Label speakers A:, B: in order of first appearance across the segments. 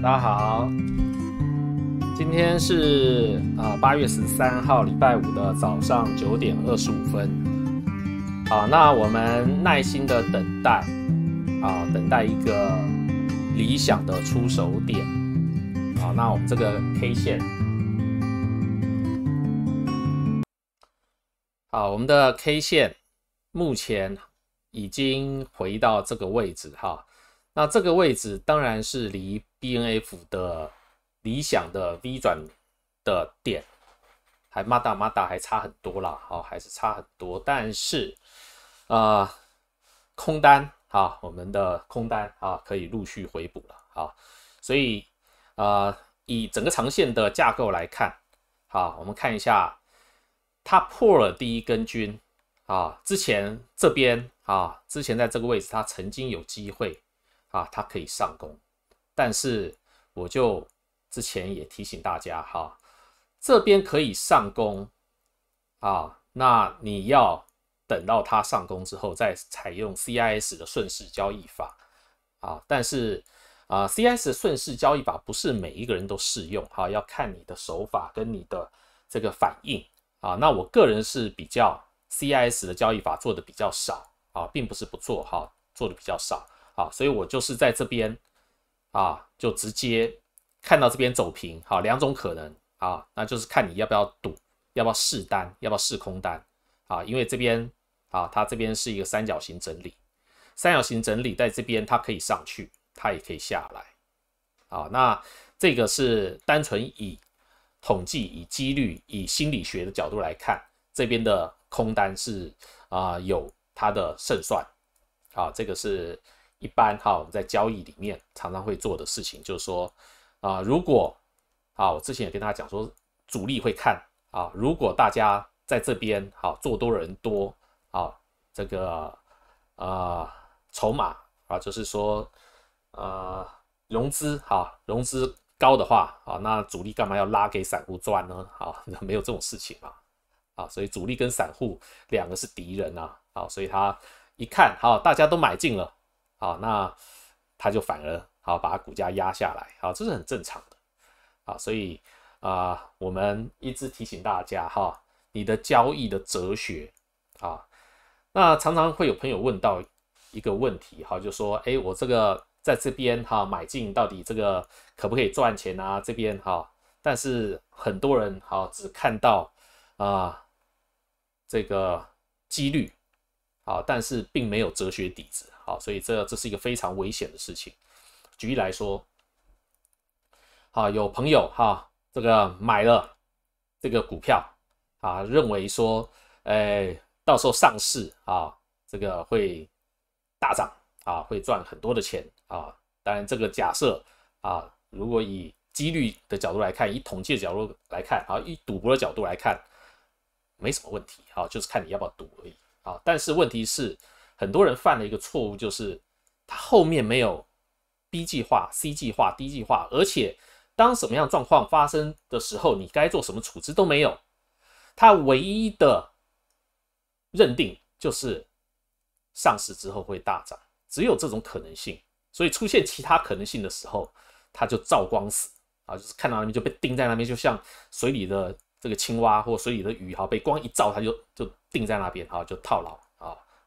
A: 大家好，今天是啊八月十三号，礼拜五的早上九点二十五分，好，那我们耐心的等待啊，等待一个理想的出手点，好，那我们这个 K 线，好，我们的 K 线目前已经回到这个位置哈。那这个位置当然是离 B N F 的理想的 V 转的点还嘛大嘛大，还差很多了哦，还是差很多。但是啊，空单啊，我们的空单啊，可以陆续回补了啊。所以啊，以整个长线的架构来看啊，我们看一下它破了第一根军啊，之前这边啊，之前在这个位置它曾经有机会。啊，它可以上攻，但是我就之前也提醒大家哈，这边可以上攻啊，那你要等到它上攻之后再采用 CIS 的顺势交易法啊。但是啊，CIS 顺势交易法不是每一个人都适用哈，要看你的手法跟你的这个反应啊。那我个人是比较 CIS 的交易法做的比较少啊，并不是不做哈，做的比较少。啊，所以我就是在这边啊，就直接看到这边走平。好，两种可能啊，那就是看你要不要赌，要不要试单，要不要试空单啊？因为这边啊，它这边是一个三角形整理，三角形整理在这边它可以上去，它也可以下来。啊，那这个是单纯以统计、以几率、以心理学的角度来看，这边的空单是啊有它的胜算啊，这个是。一般哈，我们在交易里面常常会做的事情就是说，啊，如果啊，我之前也跟大家讲说，主力会看啊，如果大家在这边好做多人多啊，这个啊筹码啊，就是说呃融资哈，融资高的话啊，那主力干嘛要拉给散户赚呢？啊，没有这种事情啊，啊，所以主力跟散户两个是敌人呐，啊，所以他一看啊，大家都买进了。啊，那它就反而好把股价压下来啊，这是很正常的啊。所以啊，我们一直提醒大家哈，你的交易的哲学啊，那常常会有朋友问到一个问题哈，就说：“哎，我这个在这边哈买进到底这个可不可以赚钱啊？”这边哈，但是很多人哈只看到啊这个几率啊，但是并没有哲学底子。好，所以这这是一个非常危险的事情。举例来说，啊，有朋友哈，这个买了这个股票啊，认为说，诶，到时候上市啊，这个会大涨啊，会赚很多的钱啊。当然，这个假设啊，如果以几率的角度来看，以统计的角度来看，啊，以赌博的角度来看，没什么问题啊，就是看你要不要赌而已啊。但是问题是。很多人犯了一个错误，就是他后面没有 B 计划、C 计划、D 计划，而且当什么样状况发生的时候，你该做什么处置都没有。他唯一的认定就是上市之后会大涨，只有这种可能性。所以出现其他可能性的时候，他就照光死啊，就是看到那边就被钉在那边，就像水里的这个青蛙或水里的鱼，哈，被光一照，它就就钉在那边，哈，就套牢。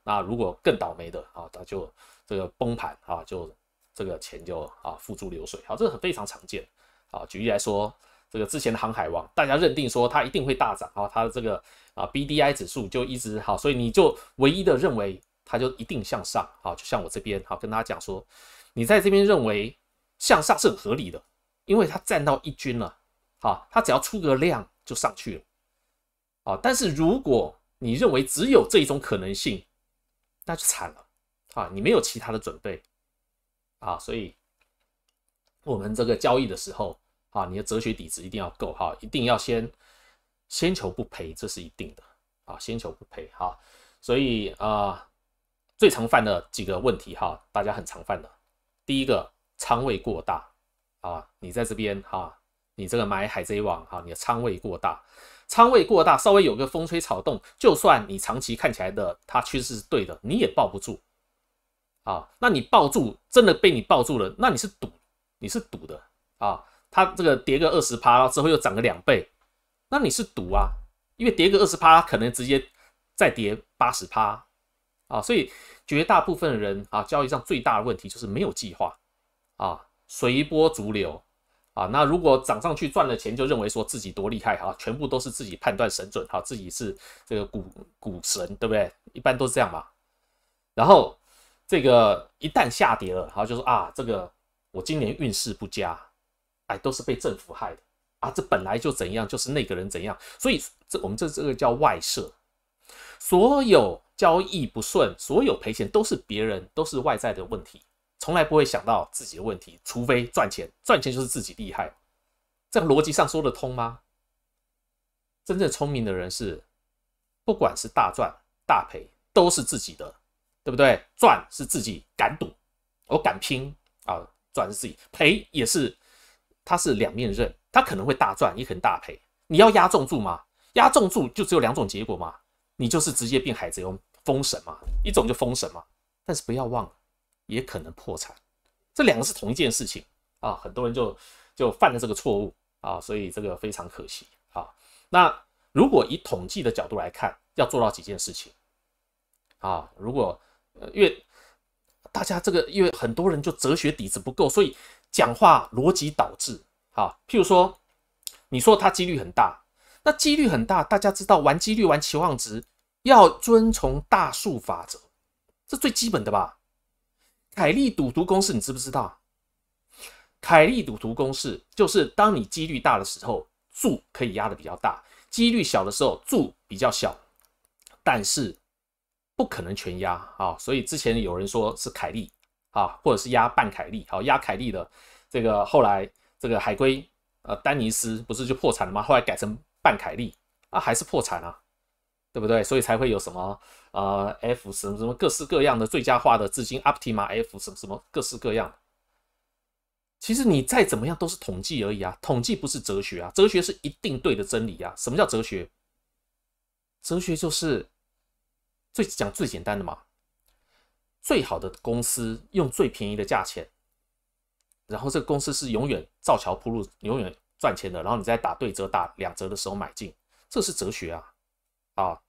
A: 那如果更倒霉的啊，他就这个崩盘啊，就这个钱就啊付诸流水啊，这是很非常常见啊。举例来说，这个之前的航海王，大家认定说它一定会大涨啊，它的这个啊 B D I 指数就一直好，所以你就唯一的认为它就一定向上啊，就像我这边啊，跟大家讲说，你在这边认为向上是很合理的，因为它占到一军了啊，它只要出个量就上去了啊。但是如果你认为只有这一种可能性，那就惨了，啊，你没有其他的准备，啊，所以我们这个交易的时候，啊，你的哲学底子一定要够，哈，一定要先先求不赔，这是一定的，啊，先求不赔，哈，所以啊，最常犯的几个问题，哈，大家很常犯的，第一个仓位过大，啊，你在这边，哈，你这个买海贼王，哈，你的仓位过大。仓位过大，稍微有个风吹草动，就算你长期看起来的它趋势是对的，你也抱不住啊。那你抱住真的被你抱住了，那你是赌，你是赌的啊。它这个跌个二十趴之后又涨个两倍，那你是赌啊，因为跌个二十趴可能直接再跌八十趴啊。所以绝大部分人啊，交易上最大的问题就是没有计划啊，随波逐流。啊，那如果涨上去赚了钱，就认为说自己多厉害哈，全部都是自己判断神准哈，自己是这个股股神，对不对？一般都是这样嘛。然后这个一旦下跌了，哈，就说啊，这个我今年运势不佳，哎，都是被政府害的啊，这本来就怎样，就是那个人怎样，所以这我们这这个叫外设，所有交易不顺，所有赔钱都是别人，都是外在的问题。从来不会想到自己的问题，除非赚钱，赚钱就是自己厉害。这个逻辑上说得通吗？真正聪明的人是，不管是大赚大赔，都是自己的，对不对？赚是自己敢赌，我敢拼啊，赚是自己赔也是，他是两面刃，他可能会大赚，也可能大赔。你要压重注吗？压重注就只有两种结果嘛，你就是直接变海贼王封神嘛，一种就封神嘛，但是不要忘了。也可能破产，这两个是同一件事情啊，很多人就就犯了这个错误啊，所以这个非常可惜啊。那如果以统计的角度来看，要做到几件事情啊？如果呃，因为大家这个因为很多人就哲学底子不够，所以讲话逻辑导致啊。譬如说，你说它几率很大，那几率很大，大家知道玩几率玩期望值要遵从大数法则，这最基本的吧。凯利赌徒公式你知不知道？凯利赌徒公式就是当你几率大的时候，注可以压的比较大；几率小的时候，注比较小。但是不可能全压啊，所以之前有人说是凯利啊，或者是压半凯利，好压凯利的这个后来这个海归呃丹尼斯不是就破产了吗？后来改成半凯利啊，还是破产啊。对不对？所以才会有什么啊？F 什么什么各式各样的最佳化的资金 Optima F 什么什么各式各样。其实你再怎么样都是统计而已啊，统计不是哲学啊，哲学是一定对的真理啊。什么叫哲学？哲学就是最讲最简单的嘛。最好的公司用最便宜的价钱，然后这个公司是永远造桥铺路，永远赚钱的。然后你在打对折、打两折的时候买进，这是哲学啊。啊，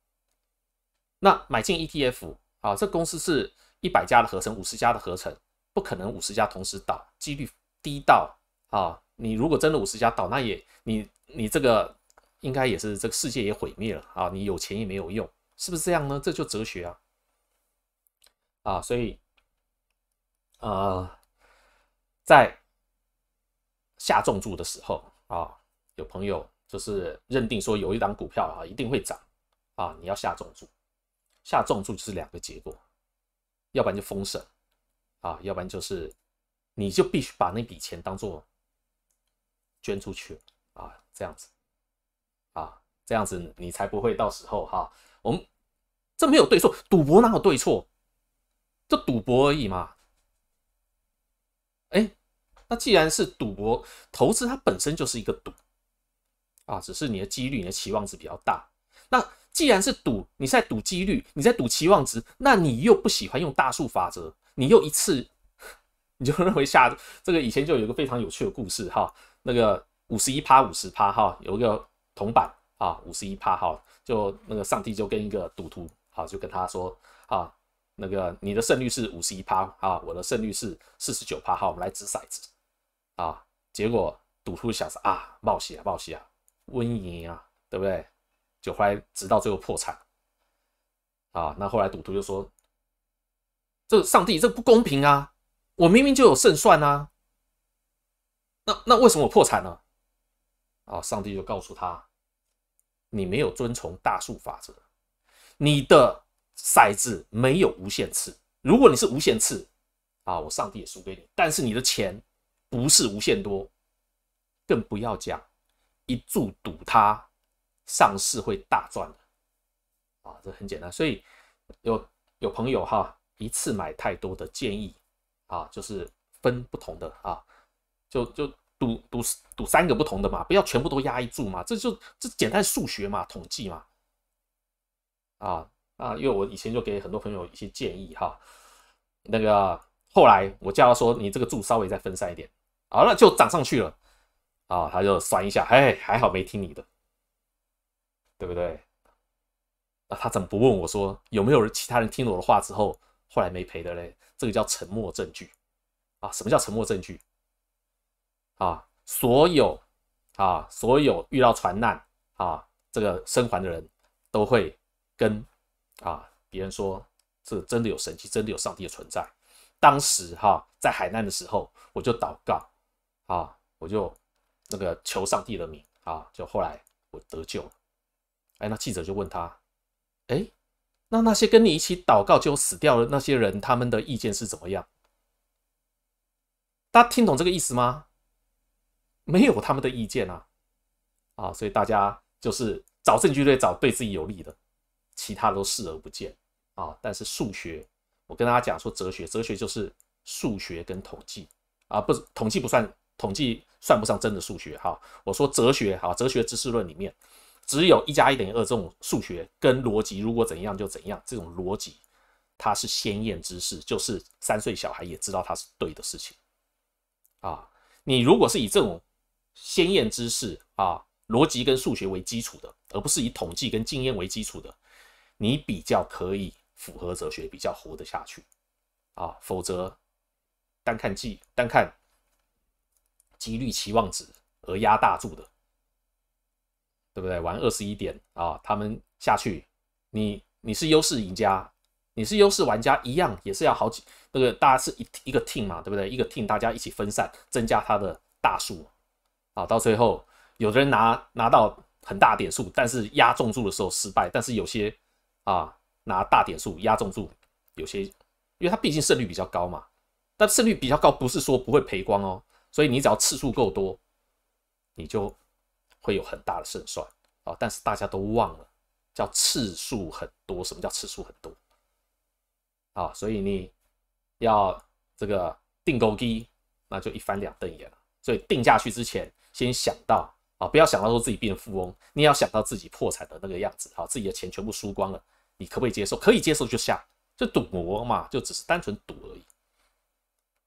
A: 那买进 ETF 啊，这公司是一百家的合成，五十家的合成，不可能五十家同时倒，几率低到啊！你如果真的五十家倒，那也你你这个应该也是这个世界也毁灭了啊！你有钱也没有用，是不是这样呢？这就哲学啊！啊，所以啊，在下重注的时候啊，有朋友就是认定说有一档股票啊一定会涨。啊，你要下重注，下重注就是两个结果，要不然就封神，啊，要不然就是你就必须把那笔钱当做捐出去啊，这样子，啊，这样子你才不会到时候哈，我们这没有对错，赌博哪有对错，就赌博而已嘛，哎，那既然是赌博，投资它本身就是一个赌，啊，只是你的几率、你的期望值比较大，那。既然是赌，你在赌几率，你在赌期望值，那你又不喜欢用大数法则，你又一次，你就认为下这个以前就有个非常有趣的故事哈，那个五十一趴五十趴哈，有一个铜板啊，五十一趴哈，就那个上帝就跟一个赌徒好就跟他说啊，那个你的胜率是五十一趴啊，我的胜率是四十九趴哈，我们来掷骰子啊，结果赌徒想说啊，冒险啊冒险啊，温赢啊，对不对？就后来直到最后破产啊，那后来赌徒就说：“这上帝，这不公平啊！我明明就有胜算啊，那那为什么我破产了？”啊，上帝就告诉他：“你没有遵从大数法则，你的骰子没有无限次。如果你是无限次啊，我上帝也输给你。但是你的钱不是无限多，更不要讲一注赌他。”上市会大赚的啊，这很简单，所以有有朋友哈，一次买太多的建议啊，就是分不同的啊，就就赌赌赌三个不同的嘛，不要全部都压一注嘛，这就这简单数学嘛，统计嘛，啊啊，因为我以前就给很多朋友一些建议哈，那个后来我叫他说你这个注稍微再分散一点，好了就涨上去了啊，他就算一下，哎，还好没听你的。对不对？那他怎么不问我说有没有人？其他人听了我的话之后，后来没赔的嘞？这个叫沉默证据啊！什么叫沉默证据啊？所有啊，所有遇到船难啊，这个生还的人都会跟啊别人说，这真的有神奇，真的有上帝的存在。当时哈在海难的时候，我就祷告啊，我就那个求上帝的名啊，就后来我得救了。哎，那记者就问他：“哎，那那些跟你一起祷告就死掉了那些人，他们的意见是怎么样？”大家听懂这个意思吗？没有他们的意见啊！啊，所以大家就是找证据，得找对自己有利的，其他都视而不见啊。但是数学，我跟大家讲说，哲学，哲学就是数学跟统计啊，不，统计不算，统计算不上真的数学哈。我说哲学哈，哲学知识论里面。只有一加一等于二这种数学跟逻辑，如果怎样就怎样，这种逻辑它是先验知识，就是三岁小孩也知道它是对的事情啊。你如果是以这种先验知识啊、逻辑跟数学为基础的，而不是以统计跟经验为基础的，你比较可以符合哲学，比较活得下去啊。否则，单看计、单看几率期望值而压大注的。对不对？玩二十一点啊，他们下去，你你是优势赢家，你是优势玩家，一样也是要好几那个，大家是一一个 team 嘛，对不对？一个 team 大家一起分散，增加他的大数啊，到最后，有的人拿拿到很大点数，但是压重注的时候失败，但是有些啊拿大点数压重注，有些因为他毕竟胜率比较高嘛，但胜率比较高不是说不会赔光哦，所以你只要次数够多，你就。会有很大的胜算啊！但是大家都忘了，叫次数很多。什么叫次数很多？啊，所以你要这个定勾机，那就一翻两瞪眼了。所以定下去之前，先想到啊，不要想到说自己变富翁，你要想到自己破产的那个样子啊，自己的钱全部输光了，你可不可以接受？可以接受就下，就赌魔嘛，就只是单纯赌而已。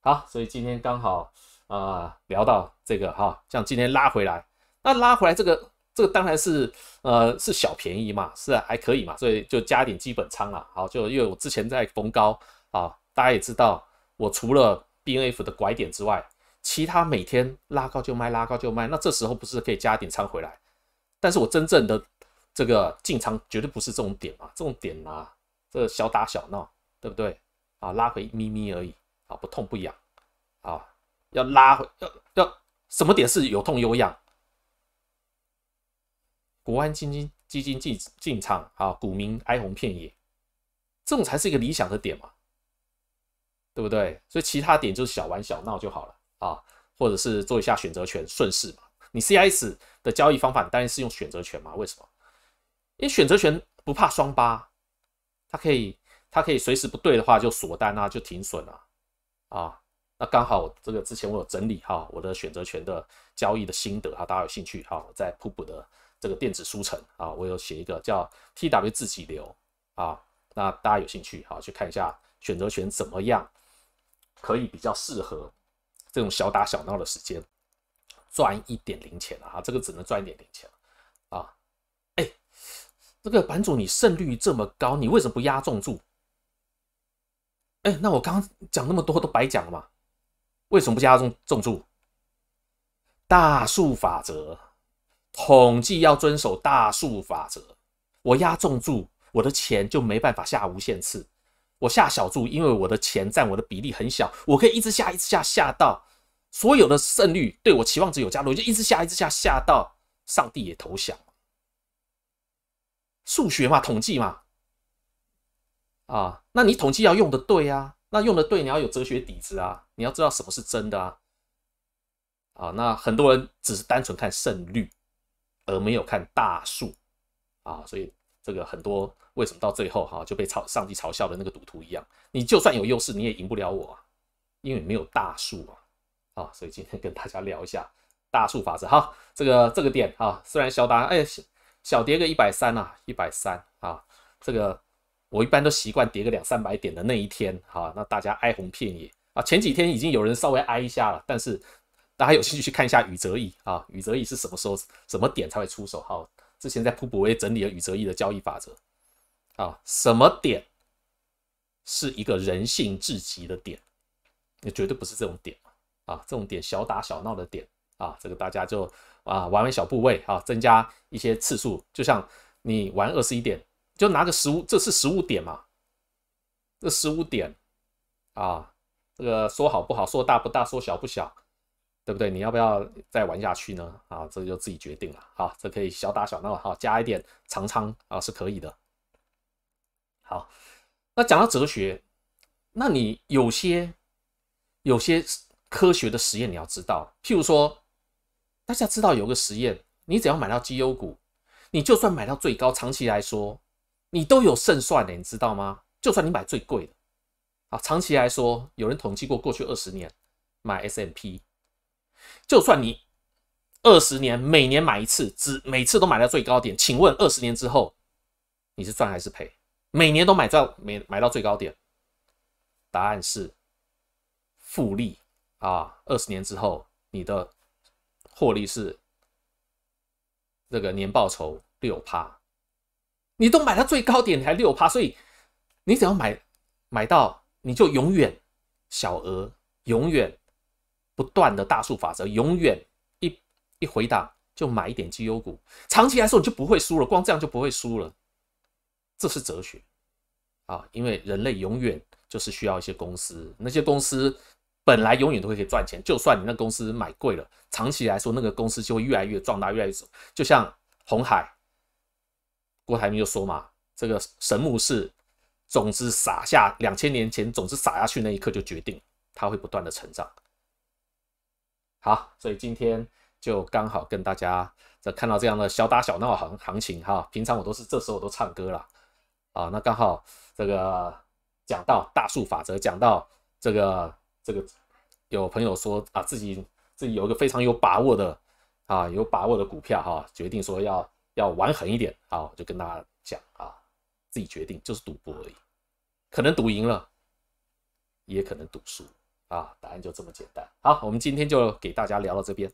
A: 好，所以今天刚好啊，聊到这个哈，像今天拉回来。那拉回来这个这个当然是呃是小便宜嘛，是还可以嘛，所以就加点基本仓了。好，就因为我之前在逢高啊，大家也知道，我除了 B N F 的拐点之外，其他每天拉高就卖，拉高就卖。那这时候不是可以加点仓回来？但是我真正的这个进仓绝对不是这种点嘛，这种点呐，这小打小闹，对不对啊？拉回咪咪而已啊，不痛不痒啊，要拉回要要什么点是有痛有痒？国安基金基金进进场啊，股民哀鸿遍野，这种才是一个理想的点嘛，对不对？所以其他点就是小玩小闹就好了啊，或者是做一下选择权顺势嘛。你 CIS 的交易方法当然是用选择权嘛，为什么？因为选择权不怕双八，它可以它可以随时不对的话就锁单啊，就停损了啊。那刚好这个之前我有整理哈，我的选择权的交易的心得哈，大家有兴趣哈，我瀑布的。这个电子书城啊，我有写一个叫 T W 自己留啊，那大家有兴趣好去看一下选择权怎么样可以比较适合这种小打小闹的时间赚一点零钱啊，这个只能赚一点零钱啊。哎，这个版主你胜率这么高，你为什么不压重注？哎，那我刚刚讲那么多都白讲了嘛？为什么不加重重注？大数法则。统计要遵守大数法则，我压重注，我的钱就没办法下无限次。我下小注，因为我的钱占我的比例很小，我可以一直下，一直下，下到所有的胜率对我期望值有加入，我就一直下，一直下，下到上帝也投降。数学嘛，统计嘛，啊，那你统计要用的对啊，那用的对，你要有哲学底子啊，你要知道什么是真的啊，啊，那很多人只是单纯看胜率。而没有看大数啊，所以这个很多为什么到最后哈就被嘲上帝嘲笑的那个赌徒一样，你就算有优势你也赢不了我，因为没有大数啊啊，所以今天跟大家聊一下大数法则哈，这个这个点啊虽然小打哎小跌个一百三啊一百三啊，这个我一般都习惯跌个两三百点的那一天哈，那大家哀鸿遍野啊，前几天已经有人稍微哀一下了，但是。大家有兴趣去看一下宇泽义啊，宇泽义是什么时候、什么点才会出手？好，之前在瀑布我也整理了宇泽义的交易法则啊，什么点是一个人性至极的点？也绝对不是这种点啊，这种点小打小闹的点啊，这个大家就啊玩玩小部位啊，增加一些次数，就像你玩二十一点，就拿个十五，这是十五点嘛？这十五点啊，这个说好不好？说大不大，说小不小。对不对？你要不要再玩下去呢？啊，这就自己决定了。好，这可以小打小闹，好加一点长仓啊，是可以的。好，那讲到哲学，那你有些有些科学的实验你要知道，譬如说，大家知道有个实验，你只要买到绩优股，你就算买到最高，长期来说你都有胜算的，你知道吗？就算你买最贵的，啊，长期来说，有人统计过过去二十年买 S M P。就算你二十年每年买一次，只每次都买到最高点，请问二十年之后你是赚还是赔？每年都买到每买到最高点，答案是复利啊！二十年之后你的获利是这个年报酬六趴，你都买到最高点，才六趴，所以你只要买买到你就永远小额，永远。不断的大数法则，永远一一回档就买一点绩优股，长期来说你就不会输了，光这样就不会输了。这是哲学啊，因为人类永远就是需要一些公司，那些公司本来永远都会以赚钱，就算你那公司买贵了，长期来说那个公司就会越来越壮大，越来越。就像红海，郭台铭就说嘛，这个神木是种子撒下两千年前，种子撒下去那一刻就决定它会不断的成长。好，所以今天就刚好跟大家在看到这样的小打小闹行行情哈。平常我都是这时候都唱歌了，啊，那刚好这个讲到大数法则，讲到这个这个有朋友说啊，自己自己有一个非常有把握的啊有把握的股票哈，决定说要要玩狠一点啊，我就跟大家讲啊，自己决定就是赌博而已，可能赌赢了，也可能赌输。啊，答案就这么简单。好，我们今天就给大家聊到这边。